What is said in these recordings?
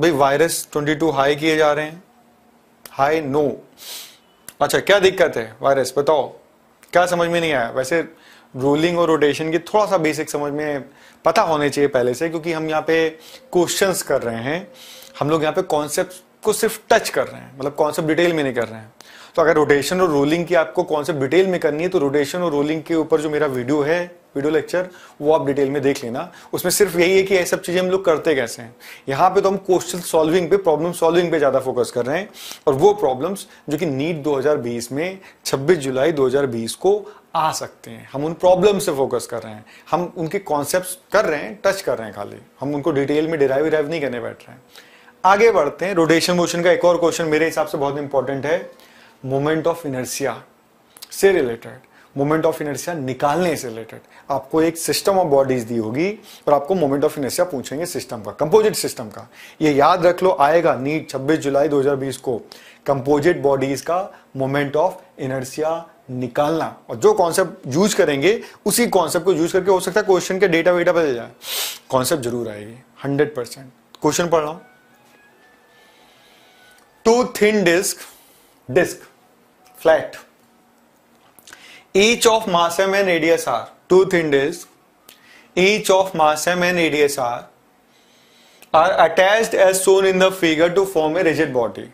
भाई virus 22 high किए जा रहे हैं हाई नो अच्छा क्या दिक्कत है वायरस बताओ क्या समझ में नहीं आया वैसे रूलिंग और रोटेशन की थोड़ा सा बेसिक समझ में पता होने चाहिए पहले से क्योंकि हम यहाँ पे क्वेश्चंस कर रहे हैं हम लोग यहाँ पे कॉन्सेप्ट को सिर्फ टच कर रहे हैं मतलब कॉन्सेप्ट डिटेल में नहीं कर रहे हैं तो अगर रोटेशन और रोलिंग की आपको कॉन्सेप्ट डिटेल में करनी है तो रोटेशन और रोलिंग के ऊपर जो मेरा वीडियो है वीडियो लेक्चर वो आप डिटेल में देख लेना उसमें सिर्फ यही है कि ये सब चीज़ें हम लोग करते कैसे हैं यहाँ पे तो हम क्वेश्चन सॉल्विंग पे प्रॉब्लम सॉल्विंग पे ज़्यादा फोकस कर रहे हैं और वो प्रॉब्लम्स जो कि नीट 2020 में 26 जुलाई 2020 को आ सकते हैं हम उन प्रॉब्लम से फोकस कर रहे हैं हम उनके कॉन्सेप्ट कर रहे हैं टच कर रहे हैं खाली हम उनको डिटेल में डिराइव डिराइव नहीं करने बैठ रहे हैं आगे बढ़ते हैं रोटेशन मोशन का एक और क्वेश्चन मेरे हिसाब से बहुत इंपॉर्टेंट है मोमेंट ऑफ इनर्सिया से रिलेटेड मोमेंट ऑफ इनर्सिया निकालने से रिलेटेड आपको एक सिस्टम ऑफ बॉडीज दी होगी और आपको मोमेंट ऑफ इनर्सिया पूछेंगे सिस्टम का कंपोजिट सिस्टम का ये याद रख लो आएगा नीट 26 जुलाई 2020 को कंपोजिट बॉडीज का मोमेंट ऑफ इनर्सिया निकालना और जो कॉन्सेप्ट यूज करेंगे उसी कॉन्सेप्ट को यूज करके हो सकता है क्वेश्चन के डेटा वेटा बदल जाए कॉन्सेप्ट जरूर आएगी हंड्रेड परसेंट क्वेश्चन पढ़ रहा हूं two thin disc disc flat each of mass M and radius R two thin disc each of mass M and radius R R attach as shown in the figure to form a rigid body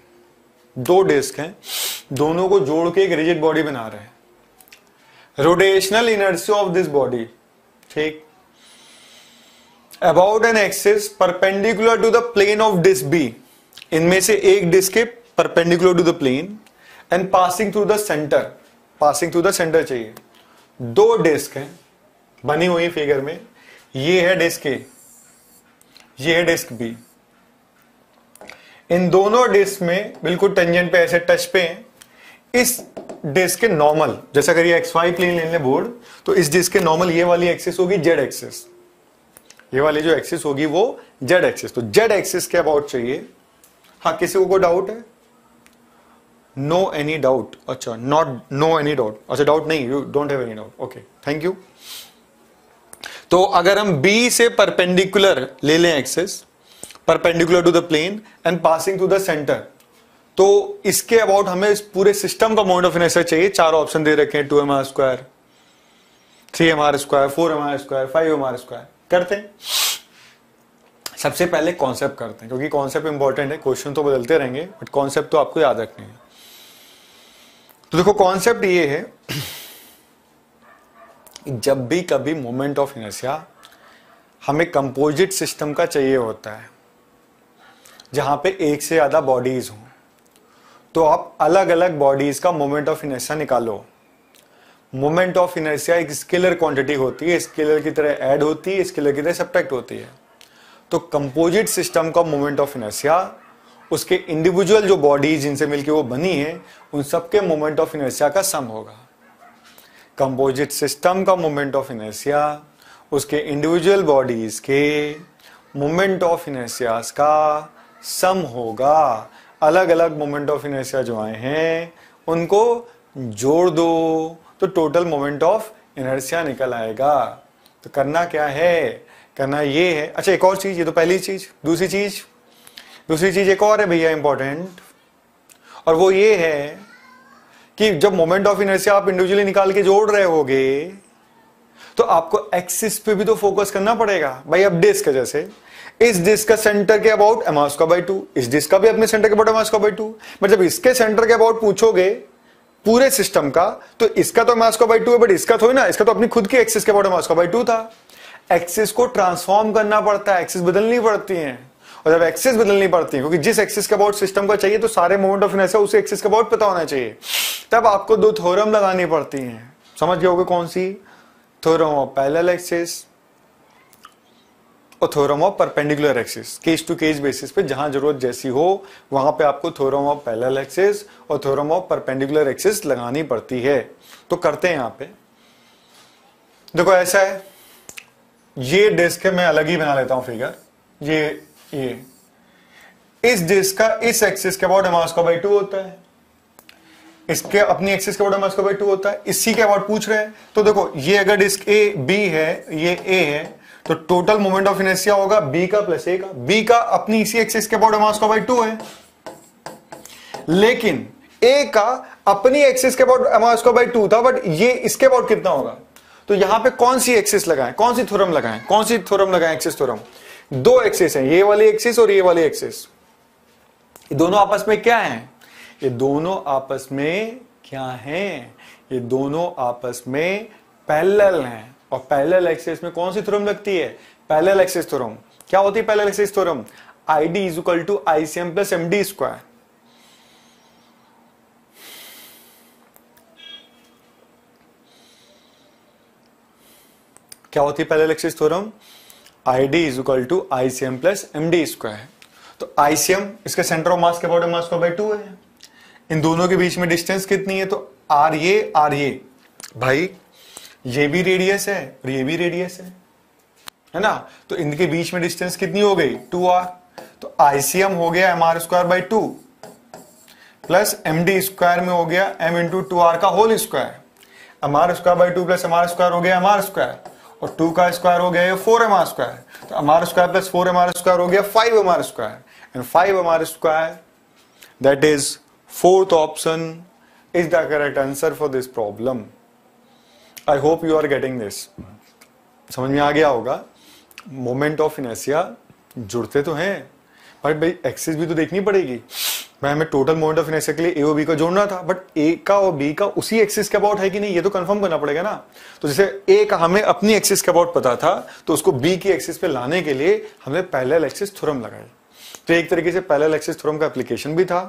दो disc हैं दोनों को जोड़ के एक rigid body बना रहे हैं rotational energy of this body ठीक about an axis perpendicular to the plane of disc B इनमें से एक डिस्क के perpendicular to the plane and passing through the centre passing through the centre चाहिए दो डिस्क हैं बनी हुई फिगर में ये है डिस्क ए ये है डिस्क बी इन दोनों डिस्क में बिल्कुल टेंजेंट पे ऐसे टच पे हैं इस डिस्क के नॉर्मल जैसा अगर ये एक्स वाई प्लेन लेने बोर्ड तो इस डिस्क के नॉर्मल ये वाली एक्सिस होगी जेड एक्सिस ये वाली जो एक्सिस होगी वो जेड एक्सिस तो जेड एक्सिस के अबाउट चाहिए हाँ किसी को कोई डाउट है नो एनी डाउट अच्छा नॉट नो एनी डाउट अच्छा डाउट नहीं you don't have any doubt okay thank you तो अगर हम बी से परपेंडिकुलर ले लें axis perpendicular to the plane and passing to the centre तो इसके अबाउट हमें इस पूरे सिस्टम का मोड ऑफ इनर्शिया चाहिए चार ऑप्शन दे रखे हैं two M R square three M R square four M R square five M R square करते हैं सबसे पहले कॉन्सेप्ट करते हैं क्योंकि कॉन्सेप्ट इंपॉर्टेंट है क्वेश्चन तो बदलते रहेंगे बट कॉन्सेप्ट तो आपको याद रखने हैं तो देखो कॉन्सेप्ट ये है जब भी कभी मोमेंट ऑफ इनर्शिया हमें कंपोजिट सिस्टम का चाहिए होता है जहां पे एक से ज्यादा बॉडीज हों तो आप अलग अलग बॉडीज का मोमेंट ऑफ इनर्शिया निकालो मोमेंट ऑफ इनर्शिया एक स्केलर क्वांटिटी होती है स्केलर की तरह ऐड होती है स्केलर की तरह सब्ट्रैक्ट होती है तो कंपोजिट सिस्टम का मोमेंट ऑफ इनर्शिया उसके इंडिविजुअल जो बॉडीज जिनसे मिलकर वो बनी है उन सबके मोमेंट ऑफ इनर्सिया का सम होगा कंपोजिट सिस्टम का मोमेंट ऑफ इनर्सिया उसके इंडिविजुअल बॉडीज के मोमेंट ऑफ इनर्सिया का सम होगा अलग अलग मोमेंट ऑफ इनर्सिया जो आए हैं उनको जोड़ दो तो टोटल मोमेंट ऑफ इनर्सिया निकल आएगा तो करना क्या है करना ये है अच्छा एक और चीज ये तो पहली चीज दूसरी चीज दूसरी चीज एक और है भैया इंपॉर्टेंट और वो ये है कि जब मोमेंट ऑफ इनर्सिया आप इंडिविजुअली निकाल के जोड़ रहे होगे तो आपको एक्सिस पे भी तो फोकस करना पड़ेगा भाई अब डिस्क जैसे इस डिस्क का सेंटर के अबाउट एमास्का बाई टू इस डिस्क का भी अपने सेंटर के about M R square by two but जब इसके सेंटर के अबाउट पूछोगे पूरे सिस्टम का तो इसका तो एमास्का बाई टू है बट इसका थोड़ी ना इसका तो अपनी खुद की एक्सिस के अबाउट एमास्का बाई टू था एक्सिस को ट्रांसफॉर्म करना पड़ता है एक्सिस बदलनी पड़ती है और जब एक्सिस बदलनी पड़ती है क्योंकि जिस एक्सिस का अबाउट सिस्टम का चाहिए तो सारे मोमेंट ऑफ इनर्सिया उसी एक्सिस का अबाउट पता होना चाहिए तब आपको दो थोरम लगानी पड़ती हैं समझ गए होगे कौन सी थोरम ऑफ पैरेलल एक्सिस और theorem of perpendicular axis case to case basis पे जहां जरूरत जैसी हो वहां पे आपको थ्योरम ऑफ पैरेलल एक्सिस और थ्योरम ऑफ परपेंडिकुलर एक्सिस लगानी पड़ती है तो करते हैं यहां पे देखो ऐसा है ये डिस्क है मैं अलग ही बना लेता हूं फिगर ये ये इस डिस्क का इस एक्सिस के अबाउट एमास्को बाई टू होता है इसके अपनी एक्सिस के अबाउट एमास्को बाई टू होता है इसी के अबाउट पूछ रहे हैं तो देखो ये अगर डिस्क ए बी है ये ए है तो टोटल मोमेंट ऑफ इनर्शिया होगा बी का प्लस ए का बी का अपनी इसी एक्सिस के अबाउट एमास्को बाई टू है लेकिन ए का अपनी एक्सिस के अबाउट एमास्को बाई टू था बट ये इसके अबाउट कितना होगा तो यहां पे कौन सी एक्सिस लगाएं कौन सी थ्योरम लगाएं कौन सी थ्योरम लगाएं एक्सिस थ्योरम दो एक्सिस हैं ये वाली एक्सिस और ये वाली एक्सिस ये दोनों आपस में क्या हैं ये दोनों आपस में क्या हैं ये दोनों आपस में पैरेलल हैं और पैरेलल एक्सिस में कौन सी थ्योरम लगती है पैरेलल एक्सिस थ्योरम क्या होती है parallel axis theorem I D is equal to I C M plus M D square क्या होती है parallel axis theorem I D is equal to I C M plus M D square तो I C M इसके centre of mass के body मास को by two है इन दोनों के बीच में डिस्टेंस कितनी है तो आर ये आर ये भाई ये भी रेडियस है और ये भी रेडियस है है ना तो इनके बीच में डिस्टेंस कितनी हो गई टू आर तो आईसीएम हो गया M R square by two plus M D square में हो गया एम इंटू टू आर का whole square M R square by two plus M R square हो गया एम आर स्क्वायर और टू का स्क्वायर हो गया ये फोर एम आर स्क्वायर तो M R square plus four M R square हो गया five M R square and five M R square that is fourth option is the correct answer for this problem I hope you are getting this समझ में आ गया होगा moment of inertia जुड़ते तो हैं but भाई एक्सिस भी तो देखनी पड़ेगी भाई हमें टोटल मोमेंट ऑफ इनर्शिया के लिए ए और बी का जोड़ना था बट ए का और बी का उसी एक्सिस के अबाउट है कि नहीं ये तो कंफर्म करना पड़ेगा ना तो जैसे ए का हमें अपनी एक्सिस के अबाउट पता था तो उसको बी की एक्सिस पे लाने के लिए हमने पहले एक्सिस थ्योरम लगाए तो एक तरीके से पहले एक्सिस थ्योरम का एप्लीकेशन भी था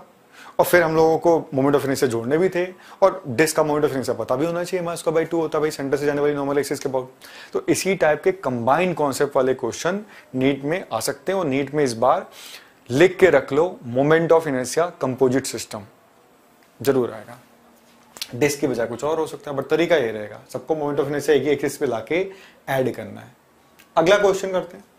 और फिर हम लोगों को मोमेंट ऑफ इनर्शिया जोड़ने भी थे और डिस्क का मोमेंट ऑफ इनर्शिया पता भी होना चाहिए मास का बाई टू होता भाई सेंटर से जाने वाली नॉर्मल एक्सिस के अबाउट तो इसी टाइप के कंबाइंड कॉन्सेप्ट वाले क्वेश्चन नीट में आ सकते हैं और नीट में इस बार लिख के रख लो moment of inertia composite system जरूर आएगा डिस्क की बजाय कुछ और हो सकता है बट तरीका ये रहेगा सबको मोमेंट ऑफ इनर्सिया एक ही एक्सिस पे लाके ऐड करना है अगला क्वेश्चन करते हैं